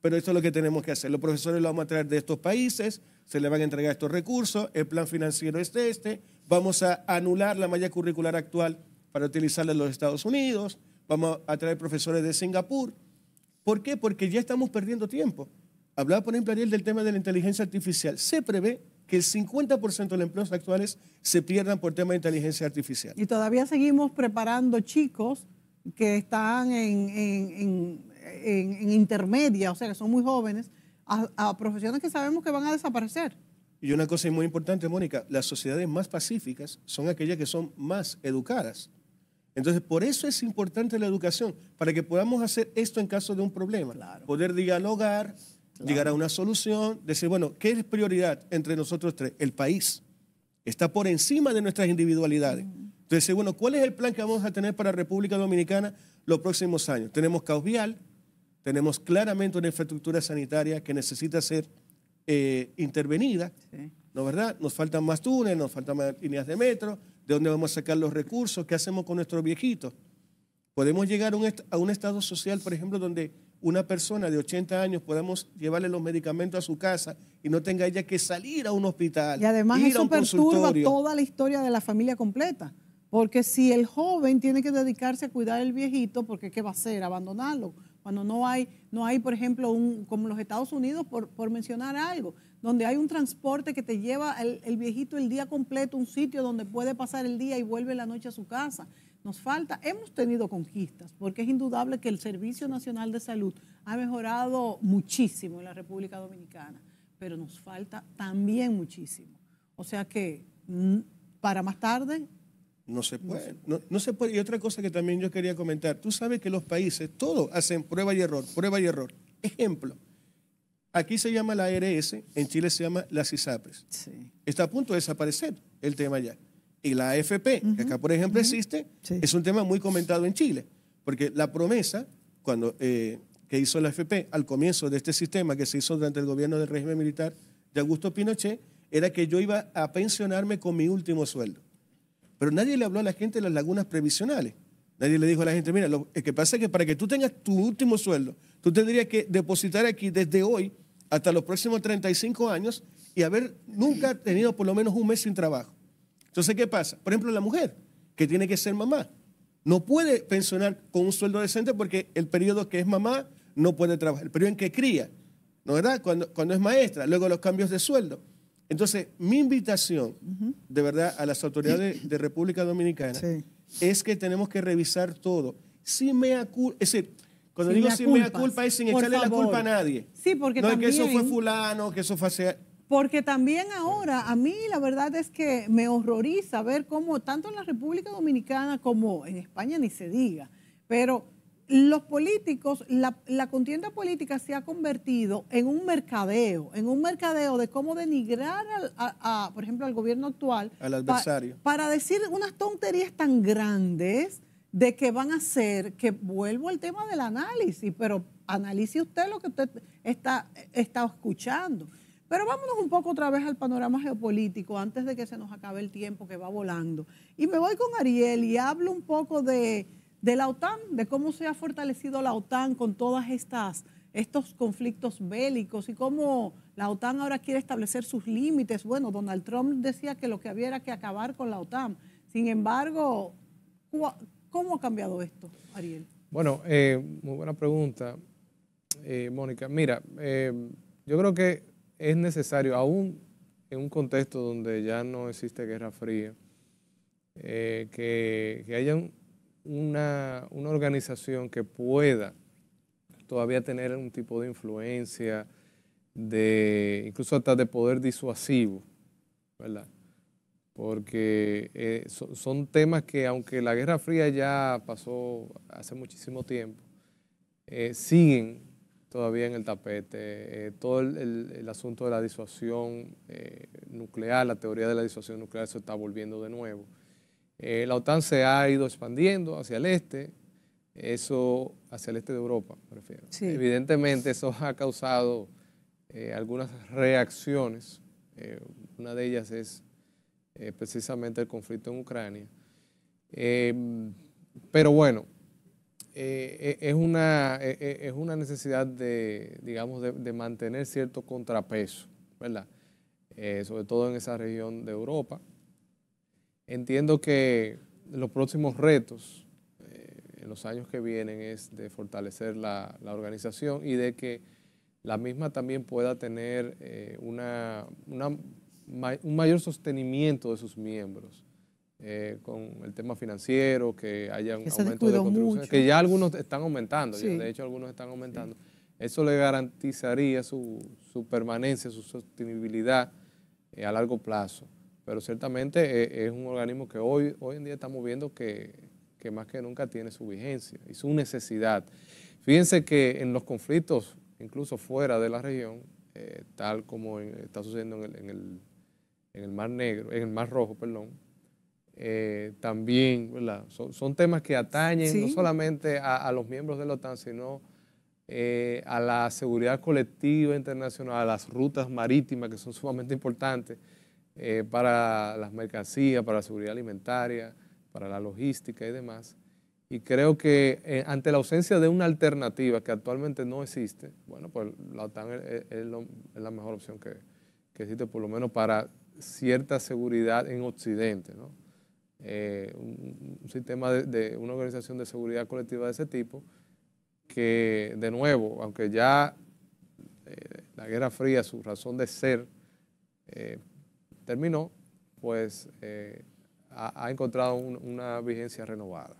Speaker 2: pero esto es lo que tenemos que hacer. Los profesores lo vamos a traer de estos países, se les van a entregar estos recursos, el plan financiero es este, vamos a anular la malla curricular actual para utilizarla en los Estados Unidos, vamos a traer profesores de Singapur, ¿Por qué? Porque ya estamos perdiendo tiempo. Hablaba, por ejemplo, Ariel, del tema de la inteligencia artificial. Se prevé que el 50% de los empleos actuales se pierdan por tema de inteligencia artificial.
Speaker 1: Y todavía seguimos preparando chicos que están en, en, intermedia, o sea, que son muy jóvenes, a, profesiones que sabemos que van a desaparecer.
Speaker 2: Y una cosa muy importante, Mónica, las sociedades más pacíficas son aquellas que son más educadas. Entonces, por eso es importante la educación, para que podamos hacer esto en caso de un problema. Poder dialogar, llegar a una solución, decir, bueno, ¿qué es prioridad entre nosotros tres? El país. Está por encima de nuestras individualidades. Entonces, bueno, ¿cuál es el plan que vamos a tener para República Dominicana los próximos años? Tenemos caos vial, tenemos claramente una infraestructura sanitaria que necesita ser eh, intervenida, ¿no ¿no verdad? Nos faltan más túneles, nos faltan más líneas de metro, ¿De dónde vamos a sacar los recursos? ¿Qué hacemos con nuestros viejitos? Podemos llegar a un estado social, por ejemplo, donde una persona de 80 años podamos llevarle los medicamentos a su casa y no tenga ella que salir a un hospital. Y además eso perturba toda
Speaker 1: la historia de la familia completa. Porque si el joven tiene que dedicarse a cuidar al viejito, porque ¿qué va a hacer? Abandonarlo cuando no hay, no hay por ejemplo, un, como los Estados Unidos, por, mencionar algo, donde hay un transporte que te lleva el, el, viejito el día completo un sitio donde puede pasar el día y vuelve la noche a su casa. Nos falta, hemos tenido conquistas, porque es indudable que el Servicio Nacional de Salud ha mejorado muchísimo en la República Dominicana, pero nos falta también muchísimo. O sea que mm, para más tarde
Speaker 2: no se puede. No, se puede. Y otra cosa que también yo quería comentar. Tú sabes que los países, todos hacen prueba y error, prueba y error. Ejemplo. Aquí se llama la ARS, en Chile se llama la ISAPRES. Está a punto de desaparecer el tema ya. Y la AFP, que acá por ejemplo existe, es un tema muy comentado en Chile. Porque la promesa cuando, eh, que hizo la AFP al comienzo de este sistema que se hizo durante el gobierno del régimen militar de Augusto Pinochet era que yo iba a pensionarme con mi último sueldo. Pero nadie le habló a la gente de las lagunas previsionales. Nadie le dijo a la gente, mira, lo que pasa es que para que tú tengas tu último sueldo, tú tendrías que depositar aquí desde hoy hasta los próximos 35 años y haber nunca tenido por lo menos un mes sin trabajo. Entonces, ¿qué pasa? Por ejemplo, la mujer, que tiene que ser mamá, no puede pensionar con un sueldo decente porque el periodo que es mamá no puede trabajar. El periodo en que cría, ¿no verdad? Cuando, cuando es maestra, luego los cambios de sueldo. Entonces, mi invitación, de verdad, a las autoridades de, República Dominicana es que tenemos que revisar todo. Si me acu es decir, cuando digo si mea culpa es sin echarle la culpa a nadie. Sí, porque no es que eso fue fulano, que eso fue
Speaker 1: Porque también ahora, a mí la verdad es que me horroriza ver cómo tanto en la República Dominicana como en España ni se diga, pero los políticos, la, contienda política se ha convertido en un mercadeo, en un mercadeo de cómo denigrar, por ejemplo, al gobierno actual. Al adversario. para decir unas tonterías tan grandes de que van a hacer, que vuelvo al tema del análisis, pero analice usted lo que usted está escuchando. Pero vámonos un poco otra vez al panorama geopolítico antes de que se nos acabe el tiempo que va volando. Y me voy con Ariel y hablo un poco de de la OTAN, de cómo se ha fortalecido la OTAN con todas estas estos conflictos bélicos y cómo la OTAN ahora quiere establecer sus límites. Bueno, Donald Trump decía que lo que había era que acabar con la OTAN. Sin embargo, ¿cómo ha cambiado esto, Ariel?
Speaker 3: Bueno, eh, muy buena pregunta, eh, Mónica. Mira, eh, yo creo que es necesario, aún en un contexto donde ya no existe guerra fría, que, que haya un, una, organización que pueda todavía tener un tipo de influencia, de incluso hasta de poder disuasivo, ¿verdad? Porque eh, son temas que aunque la Guerra Fría ya pasó hace muchísimo tiempo, eh, siguen todavía en el tapete. Eh, todo el, el, asunto de la disuasión nuclear, la teoría de la disuasión nuclear se está volviendo de nuevo. Eh, la OTAN se ha ido expandiendo hacia el este, eso hacia el este de Europa, me refiero. Evidentemente eso ha causado eh, algunas reacciones, eh, una de ellas es precisamente el conflicto en Ucrania. Em, pero bueno, e, es, una, e, e, es una necesidad de, digamos, de mantener cierto contrapeso, ¿verdad? sobre todo en esa región de Europa, Entiendo que los próximos retos eh, en los años que vienen es de fortalecer la, organización y de que la misma también pueda tener eh, una, un mayor sostenimiento de sus miembros. Eh, con el tema financiero, que haya un aumento de contribuciones, que ya algunos están aumentando, de hecho algunos están aumentando. Eso le garantizaría su, su permanencia, su sostenibilidad a largo plazo pero ciertamente eh, es, un organismo que hoy, hoy en día estamos viendo que, más que nunca tiene su vigencia y su necesidad. Fíjense que en los conflictos, incluso fuera de la región, eh, tal como está sucediendo en el, Mar Negro, en el Mar Rojo, perdón, eh, también Son, temas que atañen no solamente a, los miembros de la OTAN, sino a la seguridad colectiva internacional, a las rutas marítimas que son sumamente importantes eh, para las mercancías, para la seguridad alimentaria, para la logística y demás. Y creo que eh, ante la ausencia de una alternativa que actualmente no existe, bueno, pues la OTAN es, la mejor opción que, existe, por lo menos para cierta seguridad en Occidente, ¿no? Eh, un, sistema de, una organización de seguridad colectiva de ese tipo, que de nuevo, aunque ya la Guerra Fría, su razón de ser, terminó, pues eh, ha, encontrado una vigencia renovada.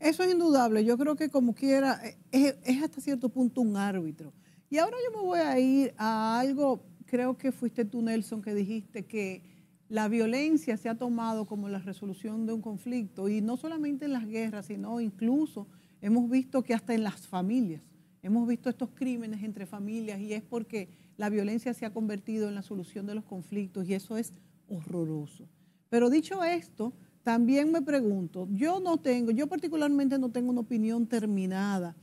Speaker 1: Eso es indudable. Yo creo que como quiera, eh, es hasta cierto punto un árbitro. Y ahora yo me voy a ir a algo, creo que fuiste tú, Nelson, que dijiste que la violencia se ha tomado como la resolución de un conflicto, y no solamente en las guerras, sino incluso hemos visto que hasta en las familias, hemos visto estos crímenes entre familias, y es porque la violencia se ha convertido en la solución de los conflictos y eso es horroroso. Pero dicho esto, también me pregunto, yo no tengo, yo particularmente no tengo una opinión terminada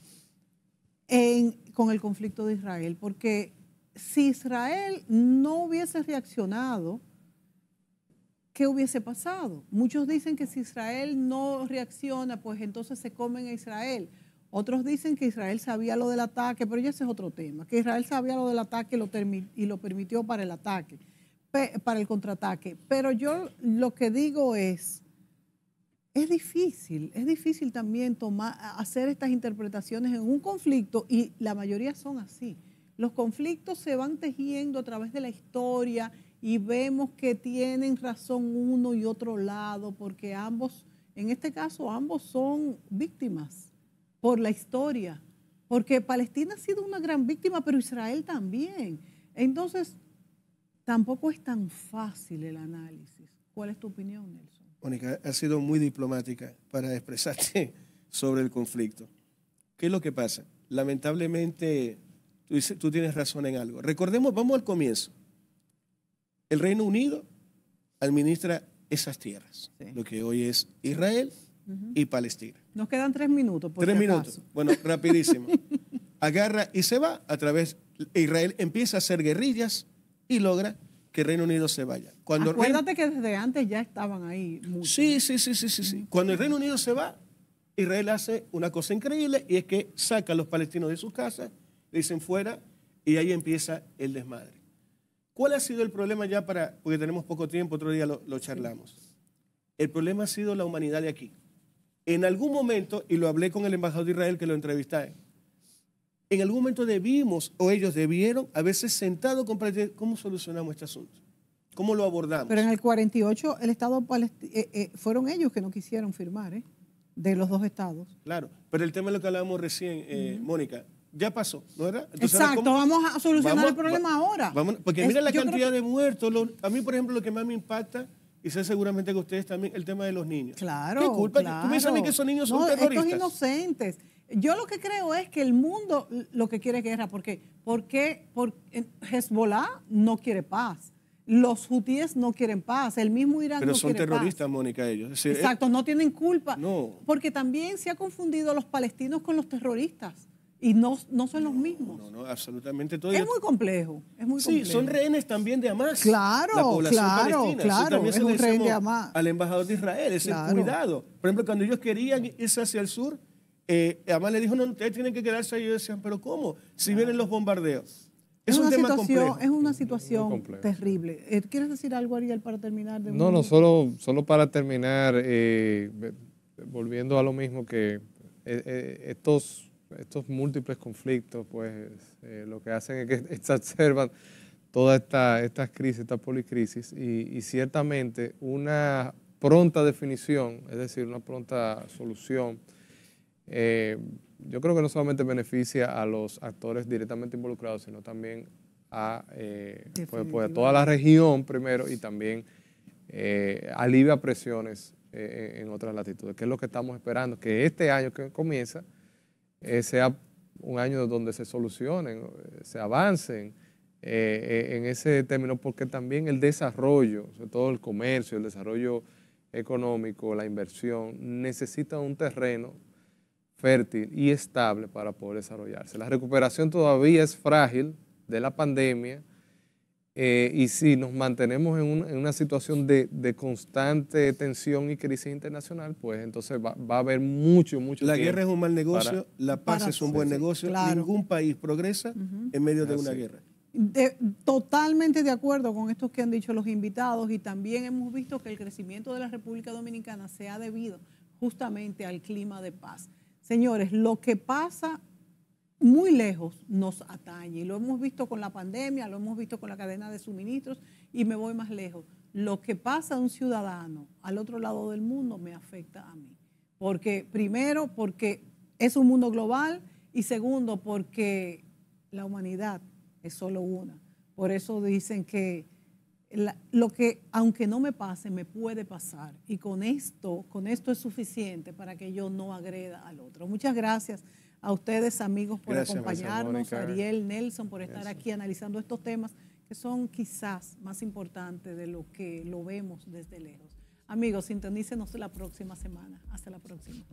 Speaker 1: con el conflicto de Israel, porque si Israel no hubiese reaccionado, ¿qué hubiese pasado? Muchos dicen que si Israel no reacciona, pues entonces se comen a Israel. Otros dicen que Israel sabía lo del ataque, pero ya ese es otro tema, que Israel sabía lo del ataque y lo, permitió para el ataque, para el contraataque. Pero yo lo que digo es, es difícil, es difícil también tomar, hacer estas interpretaciones en un conflicto y la mayoría son así. Los conflictos se van tejiendo a través de la historia y vemos que tienen razón uno y otro lado, porque ambos, en este caso, ambos son víctimas por la historia, porque Palestina ha sido una gran víctima, pero Israel también. Entonces, tampoco es tan fácil el análisis. ¿Cuál es tu opinión, Nelson?
Speaker 2: Mónica, ha sido muy diplomática para expresarte sobre el conflicto. ¿Qué es lo que pasa? Lamentablemente, tú, tú tienes razón en algo. Recordemos, vamos al comienzo. El Reino Unido administra esas tierras, lo que hoy es Israel y Palestina.
Speaker 1: Nos quedan tres minutos. Por tres minutos.
Speaker 2: Bueno, rapidísimo. Agarra y se va a través. Israel empieza a hacer guerrillas y logra que Reino Unido se vaya. Cuando Acuérdate
Speaker 1: que desde antes ya estaban ahí. Muchos. Sí, sí, sí, sí, sí,
Speaker 2: Cuando el Reino Unido se va, Israel hace una cosa increíble y es que saca a los palestinos de sus casas, le dicen fuera y ahí empieza el desmadre. ¿Cuál ha sido el problema ya para, porque tenemos poco tiempo, otro día lo charlamos? El problema ha sido la humanidad de aquí en algún momento, y lo hablé con el embajador de Israel que lo entrevisté, en algún momento debimos, o ellos debieron, haberse sentado con cómo solucionamos este asunto, cómo lo abordamos. Pero en
Speaker 1: el 48 el Estado Palestino, eh, eh, fueron ellos que no quisieron firmar, ¿eh? de los dos estados.
Speaker 2: Claro, pero el tema de lo que hablábamos recién, eh, Mónica, ya pasó, ¿no era? Exacto, vamos a solucionar el problema
Speaker 1: ahora. porque mira la cantidad de muertos.
Speaker 2: a mí, por ejemplo, lo que más me impacta y sé seguramente que ustedes también, el tema de los niños. Claro. ¿Qué culpa? Claro. ¿Tú mí que esos niños son no, Estos
Speaker 1: inocentes. Yo lo que creo es que el mundo lo que quiere es guerra. ¿Por qué? Porque, Hezbollah no quiere paz. Los hutíes no quieren paz. El mismo Irán no quiere paz. Pero son terroristas,
Speaker 2: Mónica, ellos. Exacto, eh,
Speaker 1: no tienen culpa. No. Porque también se ha confundido los palestinos con los terroristas y no, son los mismos. No,
Speaker 2: no, absolutamente todo. Es muy complejo,
Speaker 1: es muy Sí, son rehenes también de Hamas. Claro, claro, claro. también es se un de
Speaker 2: Al embajador de Israel, Es cuidado. Por ejemplo, cuando ellos querían irse hacia el sur, eh, Hamas le dijo, no, ustedes tienen que quedarse ahí. ellos decían, pero ¿cómo? Si vienen los bombardeos.
Speaker 1: Es, un una tema complejo. Es una situación terrible. Eh, ¿Quieres decir algo, Ariel, para terminar? no, no,
Speaker 3: solo, solo para terminar, eh, volviendo a lo mismo que eh, estos estos múltiples conflictos, pues eh, lo que hacen es que exacerban todas estas crisis, estas policrisis, y, ciertamente una pronta definición, es decir, una pronta solución, eh, yo creo que no solamente beneficia a los actores directamente involucrados, sino también a, eh, pues, pues, a toda la región primero y también alivia presiones en otras latitudes, que es lo que estamos esperando, que este año que comienza eh, sea un año donde se solucionen, eh, se avancen eh, en ese término, porque también el desarrollo, sobre todo el comercio, el desarrollo económico, la inversión, necesita un terreno fértil y estable para poder desarrollarse. La recuperación todavía es frágil de la pandemia, eh, y si nos mantenemos en, una situación de, constante tensión y crisis internacional, pues entonces va, a haber mucho, mucho. La guerra es un mal negocio,
Speaker 2: la paz es un buen negocio. Ningún país progresa en medio de una
Speaker 1: guerra. totalmente de acuerdo con esto que han dicho los invitados y también hemos visto que el crecimiento de la República Dominicana se ha debido justamente al clima de paz. Señores, lo que pasa muy lejos nos atañe. Lo hemos visto con la pandemia, lo hemos visto con la cadena de suministros y me voy más lejos. Lo que pasa a un ciudadano al otro lado del mundo me afecta a mí. Porque primero, porque es un mundo global y segundo, porque la humanidad es solo una. Por eso dicen que lo que, aunque no me pase, me puede pasar. Y con esto, con esto es suficiente para que yo no agreda al otro. Muchas gracias a ustedes, amigos, por acompañarnos, Ariel, Nelson, por estar aquí analizando estos temas que son quizás más importantes de lo que lo vemos desde lejos. Amigos, sintonícenos la próxima semana. Hasta la próxima.